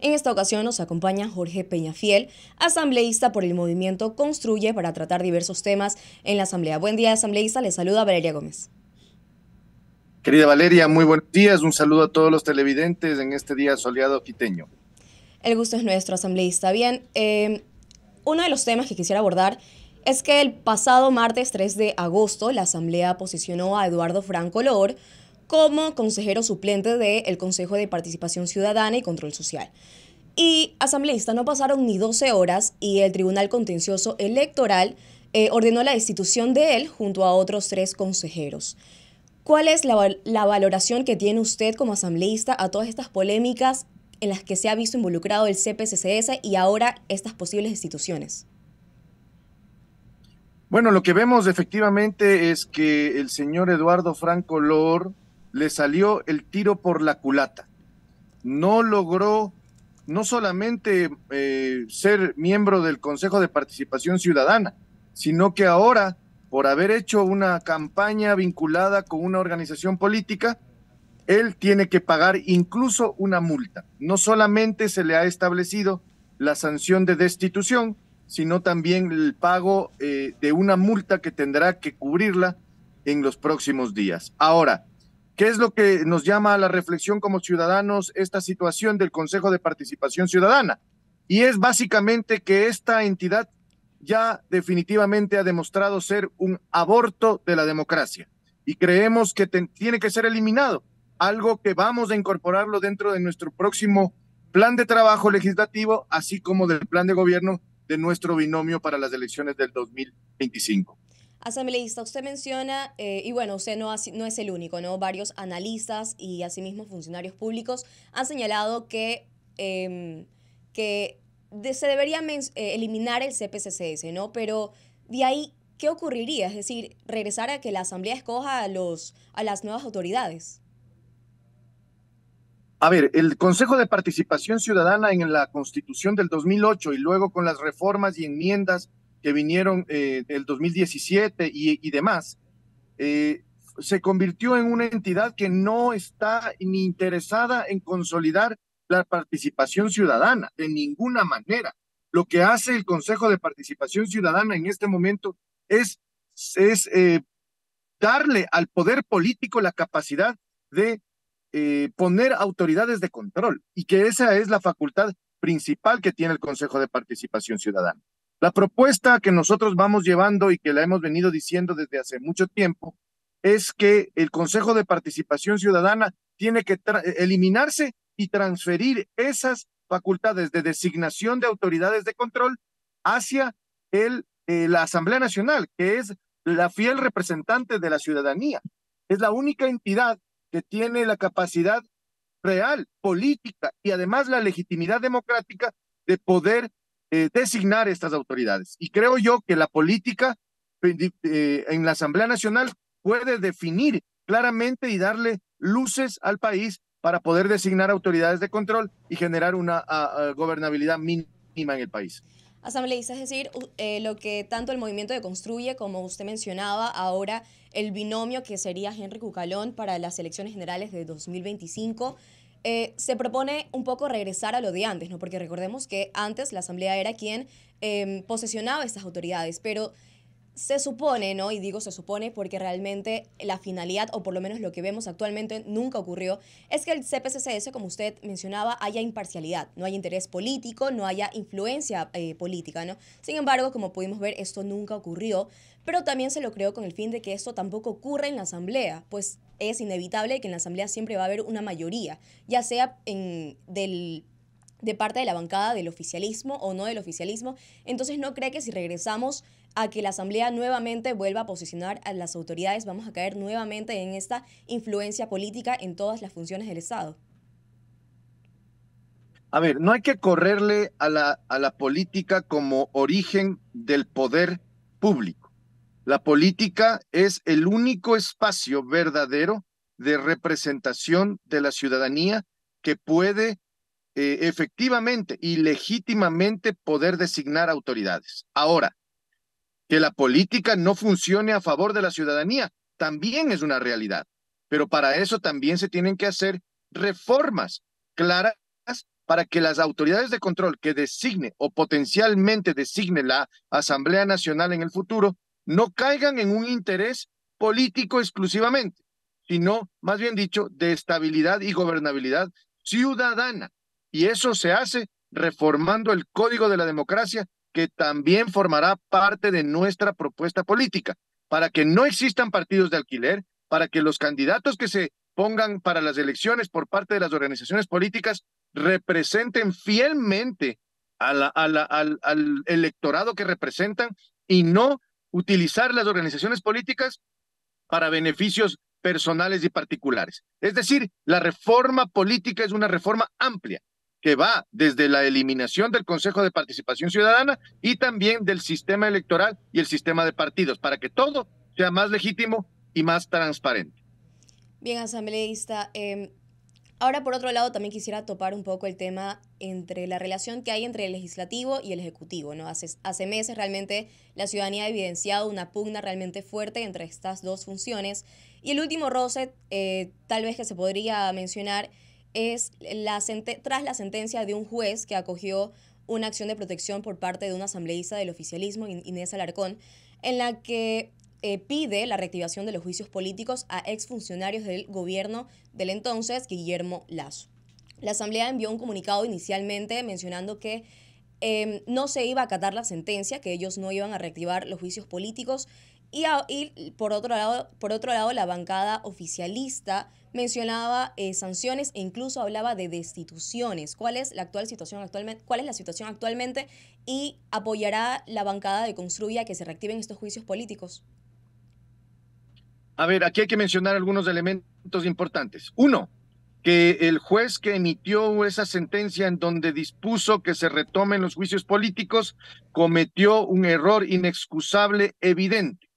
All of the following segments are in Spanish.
En esta ocasión nos acompaña Jorge Peñafiel, asambleísta por el movimiento Construye para tratar diversos temas en la Asamblea. Buen día, asambleísta. Le saluda Valeria Gómez. Querida Valeria, muy buenos días. Un saludo a todos los televidentes en este día soleado quiteño. El gusto es nuestro, asambleísta. Bien, em, uno de los temas que quisiera abordar es que el pasado martes 3 de agosto la Asamblea posicionó a Eduardo Franco Lor como consejero suplente del Consejo de Participación Ciudadana y Control Social. Y asambleísta, no pasaron ni 12 horas y el Tribunal Contencioso Electoral eh, ordenó la destitución de él junto a otros tres consejeros. ¿Cuál es la, la valoración que tiene usted como asambleísta a todas estas polémicas en las que se ha visto involucrado el CPCCS y ahora estas posibles instituciones? Bueno, lo que vemos efectivamente es que el señor Eduardo Franco Lor le salió el tiro por la culata. No logró no solamente eh, ser miembro del Consejo de Participación Ciudadana, sino que ahora, por haber hecho una campaña vinculada con una organización política, él tiene que pagar incluso una multa. No solamente se le ha establecido la sanción de destitución, sino también el pago eh, de una multa que tendrá que cubrirla en los próximos días. Ahora, ¿Qué es lo que nos llama a la reflexión como ciudadanos esta situación del Consejo de Participación Ciudadana? Y es básicamente que esta entidad ya definitivamente ha demostrado ser un aborto de la democracia y creemos que tiene que ser eliminado, algo que vamos a incorporarlo dentro de nuestro próximo plan de trabajo legislativo, así como del plan de gobierno de nuestro binomio para las elecciones del 2025. Asambleísta, usted menciona, eh, y bueno, usted no, es el único, ¿no? Varios analistas y asimismo funcionarios públicos han señalado que, em, que se debería eh, eliminar el CPCCS, ¿no? Pero de ahí, ¿qué ocurriría? Es decir, regresar a que la Asamblea escoja a, los, a las nuevas autoridades. A ver, el Consejo de Participación Ciudadana en la Constitución del 2008 y luego con las reformas y enmiendas que vinieron eh, el 2017 y, demás, eh, se convirtió en una entidad que no está ni interesada en consolidar la participación ciudadana de ninguna manera. Lo que hace el Consejo de Participación Ciudadana en este momento es, es eh, darle al poder político la capacidad de eh, poner autoridades de control y que esa es la facultad principal que tiene el Consejo de Participación Ciudadana. La propuesta que nosotros vamos llevando y que la hemos venido diciendo desde hace mucho tiempo es que el Consejo de Participación Ciudadana tiene que eh, eliminarse y transferir esas facultades de designación de autoridades de control hacia el, eh, la Asamblea Nacional, que es la fiel representante de la ciudadanía. Es la única entidad que tiene la capacidad real, política y además la legitimidad democrática de poder eh, designar estas autoridades. Y creo yo que la política eh, en la Asamblea Nacional puede definir claramente y darle luces al país para poder designar autoridades de control y generar una gobernabilidad mínima en el país. Asambleísta, es decir, eh, lo que tanto el movimiento de Construye, como usted mencionaba, ahora el binomio que sería Henry Cucalón para las elecciones generales de 2025, eh, se propone un poco regresar a lo de antes, ¿no? Porque recordemos que antes la Asamblea era quien em, posesionaba estas autoridades, pero se supone, ¿no? Y digo se supone porque realmente la finalidad, o por lo menos lo que vemos actualmente, nunca ocurrió, es que el CPCCS, como usted mencionaba, haya imparcialidad, no haya interés político, no haya influencia eh, política, ¿no? Sin embargo, como pudimos ver, esto nunca ocurrió, pero también se lo creó con el fin de que esto tampoco ocurra en la Asamblea, pues es inevitable que en la Asamblea siempre va a haber una mayoría, ya sea en, del de parte de la bancada del oficialismo o no del oficialismo. Entonces no cree que si regresamos a que la Asamblea nuevamente vuelva a posicionar a las autoridades, vamos a caer nuevamente en esta influencia política en todas las funciones del Estado. A ver, no hay que correrle a la, a la política como origen del poder público. La política es el único espacio verdadero de representación de la ciudadanía que puede eh, efectivamente y legítimamente poder designar autoridades. Ahora, que la política no funcione a favor de la ciudadanía también es una realidad, pero para eso también se tienen que hacer reformas claras para que las autoridades de control que designe o potencialmente designe la Asamblea Nacional en el futuro no caigan en un interés político exclusivamente, sino, más bien dicho, de estabilidad y gobernabilidad ciudadana. Y eso se hace reformando el Código de la Democracia que también formará parte de nuestra propuesta política, para que no existan partidos de alquiler, para que los candidatos que se pongan para las elecciones por parte de las organizaciones políticas representen fielmente al electorado que representan y no utilizar las organizaciones políticas para beneficios personales y particulares. Es decir, la reforma política es una reforma amplia, que va desde la eliminación del Consejo de Participación Ciudadana y también del sistema electoral y el sistema de partidos, para que todo sea más legítimo y más transparente. Bien, asambleísta. Em, ahora, por otro lado, también quisiera topar un poco el tema entre la relación que hay entre el legislativo y el ejecutivo. ¿no? Hace, hace meses realmente la ciudadanía ha evidenciado una pugna realmente fuerte entre estas dos funciones. Y el último roce, eh, tal vez que se podría mencionar, es la tras la sentencia de un juez que acogió una acción de protección por parte de una asambleísta del oficialismo, Inés Alarcón, en la que eh, pide la reactivación de los juicios políticos a exfuncionarios del gobierno del entonces Guillermo Lazo. La Asamblea envió un comunicado inicialmente mencionando que em, no se iba a acatar la sentencia, que ellos no iban a reactivar los juicios políticos. Y, por, otro lado, por otro lado, la bancada oficialista mencionaba eh, sanciones e incluso hablaba de destituciones. ¿Cuál es la actual situación actualmente? ¿Cuál es la situación actualmente? Y apoyará la bancada de Construya que se reactiven estos juicios políticos. A ver, aquí hay que mencionar algunos elementos importantes. Uno, que el juez que emitió esa sentencia en donde dispuso que se retomen los juicios políticos cometió un error inexcusable evidente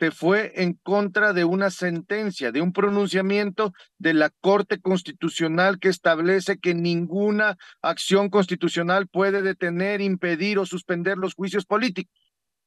se fue en contra de una sentencia, de un pronunciamiento de la Corte Constitucional que establece que ninguna acción constitucional puede detener, impedir o suspender los juicios políticos.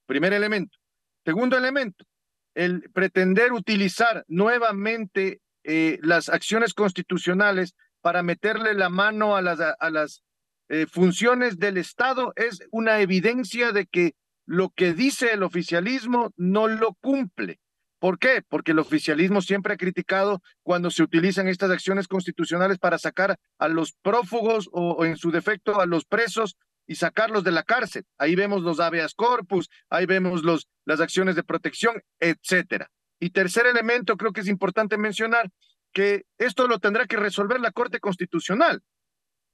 Primer elemento. Segundo elemento, el pretender utilizar nuevamente eh, las acciones constitucionales para meterle la mano a las, las eh, funciones del Estado es una evidencia de que lo que dice el oficialismo no lo cumple. ¿Por qué? Porque el oficialismo siempre ha criticado cuando se utilizan estas acciones constitucionales para sacar a los prófugos o, en su defecto a los presos y sacarlos de la cárcel. Ahí vemos los habeas corpus, ahí vemos los, las acciones de protección, etcétera. Y tercer elemento, creo que es importante mencionar que esto lo tendrá que resolver la Corte Constitucional,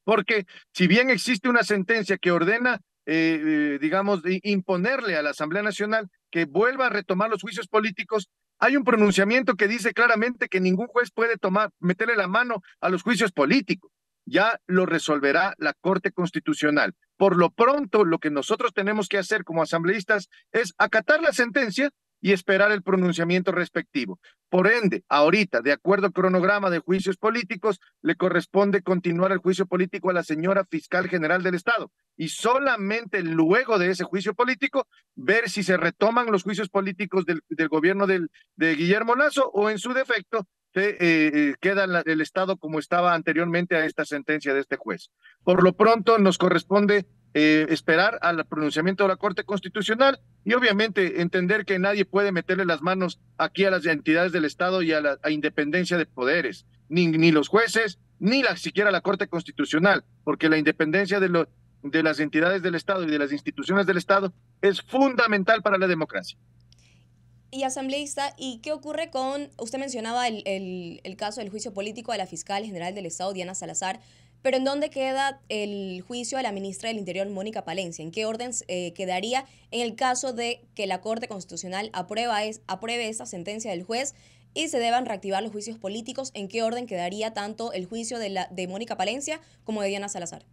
porque si bien existe una sentencia que ordena eh, eh, digamos, imponerle a la Asamblea Nacional que vuelva a retomar los juicios políticos. Hay un pronunciamiento que dice claramente que ningún juez puede tomar, meterle la mano a los juicios políticos. Ya lo resolverá la Corte Constitucional. Por lo pronto, lo que nosotros tenemos que hacer como asambleístas es acatar la sentencia y esperar el pronunciamiento respectivo. Por ende, ahorita, de acuerdo al cronograma de juicios políticos, le corresponde continuar el juicio político a la señora fiscal general del Estado y solamente luego de ese juicio político ver si se retoman los juicios políticos del, gobierno del, de Guillermo Lazo o en su defecto eh, eh, queda el Estado como estaba anteriormente a esta sentencia de este juez. Por lo pronto, nos corresponde eh, esperar al pronunciamiento de la Corte Constitucional y obviamente entender que nadie puede meterle las manos aquí a las entidades del Estado y a la independencia de poderes, ni, ni los jueces, ni la, siquiera la Corte Constitucional, porque la independencia de, lo, de las entidades del Estado y de las instituciones del Estado es fundamental para la democracia. Y asambleísta, ¿y qué ocurre con, usted mencionaba el, el caso del juicio político de la fiscal general del Estado, Diana Salazar, pero ¿en dónde queda el juicio de la ministra del Interior, Mónica Palencia? ¿En qué orden eh, quedaría en el caso de que la Corte Constitucional apruebe esa sentencia del juez? y se deban reactivar los juicios políticos, ¿en qué orden quedaría tanto el juicio de, la, de Mónica Palencia como de Diana Salazar?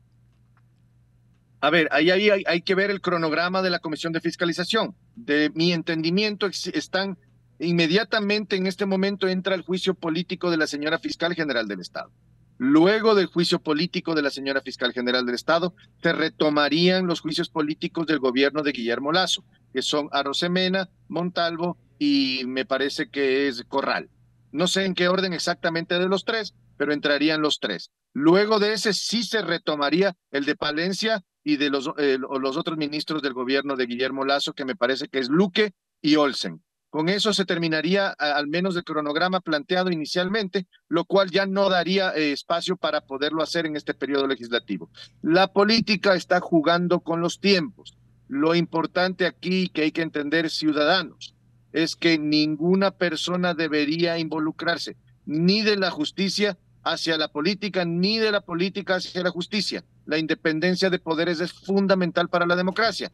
A ver, ahí, hay, hay, que ver el cronograma de la Comisión de Fiscalización. De mi entendimiento, están inmediatamente en este momento entra el juicio político de la señora fiscal general del Estado. Luego del juicio político de la señora fiscal general del Estado, se retomarían los juicios políticos del gobierno de Guillermo Lazo, que son Arrozemena, Montalvo y me parece que es Corral. No sé en qué orden exactamente de los tres, pero entrarían los tres. Luego de ese sí se retomaría el de Palencia y de los, eh, los otros ministros del gobierno de Guillermo Lazo, que me parece que es Luque y Olsen. Con eso se terminaría al menos el cronograma planteado inicialmente, lo cual ya no daría eh, espacio para poderlo hacer en este periodo legislativo. La política está jugando con los tiempos. Lo importante aquí que hay que entender, ciudadanos, es que ninguna persona debería involucrarse, ni de la justicia hacia la política, ni de la política hacia la justicia. La independencia de poderes es fundamental para la democracia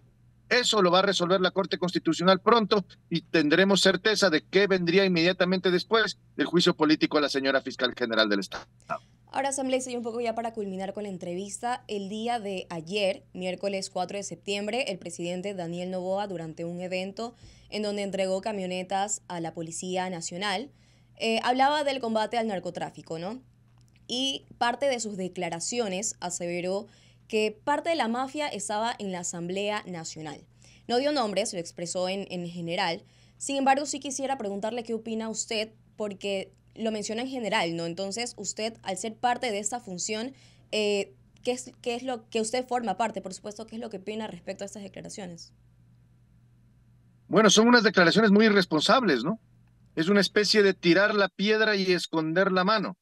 eso lo va a resolver la Corte Constitucional pronto y tendremos certeza de qué vendría inmediatamente después del juicio político a la señora fiscal general del Estado. Ahora, Asamblea, y un poco ya para culminar con la entrevista. El día de ayer, miércoles 4 de septiembre, el presidente Daniel Novoa, durante un evento en donde entregó camionetas a la Policía Nacional, eh, hablaba del combate al narcotráfico, ¿no? Y parte de sus declaraciones aseveró que parte de la mafia estaba en la Asamblea Nacional. No dio nombres, lo expresó en, general. Sin embargo, sí quisiera preguntarle qué opina usted, porque lo menciona en general, ¿no? Entonces, usted, al ser parte de esta función, eh, ¿qué, es, lo que usted forma parte? Por supuesto, ¿qué es lo que opina respecto a estas declaraciones? Bueno, son unas declaraciones muy irresponsables, ¿no? Es una especie de tirar la piedra y esconder la mano,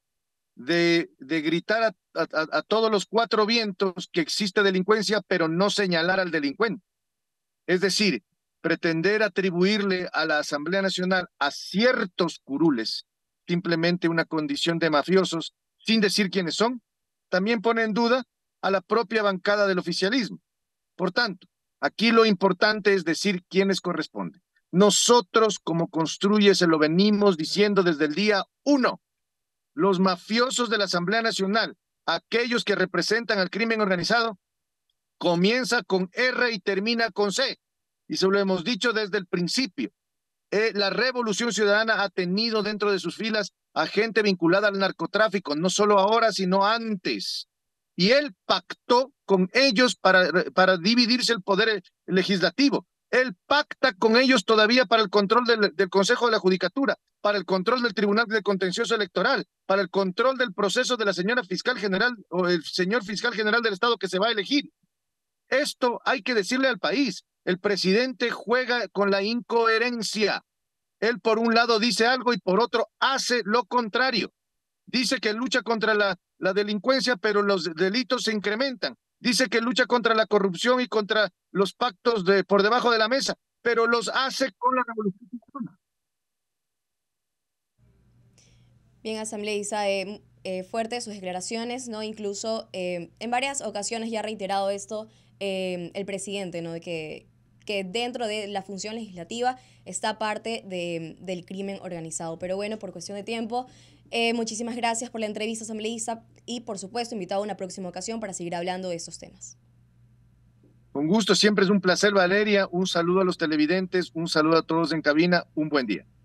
de, de gritar a a, todos los cuatro vientos que existe delincuencia, pero no señalar al delincuente. Es decir, pretender atribuirle a la Asamblea Nacional a ciertos curules simplemente una condición de mafiosos sin decir quiénes son, también pone en duda a la propia bancada del oficialismo. Por tanto, aquí lo importante es decir quiénes corresponden. Nosotros, como construye, se lo venimos diciendo desde el día uno. Los mafiosos de la Asamblea Nacional aquellos que representan al crimen organizado, comienza con R y termina con C. Y se lo hemos dicho desde el principio. Eh, la revolución ciudadana ha tenido dentro de sus filas a gente vinculada al narcotráfico, no solo ahora, sino antes. Y él pactó con ellos para, para dividirse el poder eh, legislativo. Él pacta con ellos todavía para el control del, del Consejo de la Judicatura para el control del Tribunal de Contencioso Electoral, para el control del proceso de la señora fiscal general o el señor fiscal general del Estado que se va a elegir. Esto hay que decirle al país. El presidente juega con la incoherencia. Él por un lado dice algo y por otro hace lo contrario. Dice que lucha contra la, la delincuencia, pero los delitos se incrementan. Dice que lucha contra la corrupción y contra los pactos de, por debajo de la mesa, pero los hace con la revolución Bien, asambleísta, eh, eh, fuerte sus declaraciones, ¿no? Incluso eh, en varias ocasiones ya ha reiterado esto eh, el presidente, ¿no? De que, que dentro de la función legislativa está parte del crimen organizado. Pero bueno, por cuestión de tiempo, muchísimas gracias por la entrevista, asambleísta, y por supuesto, invitado a una próxima ocasión para seguir hablando de estos temas. Con gusto, siempre es un placer, Valeria. Un saludo a los televidentes, un saludo a todos en cabina, un buen día.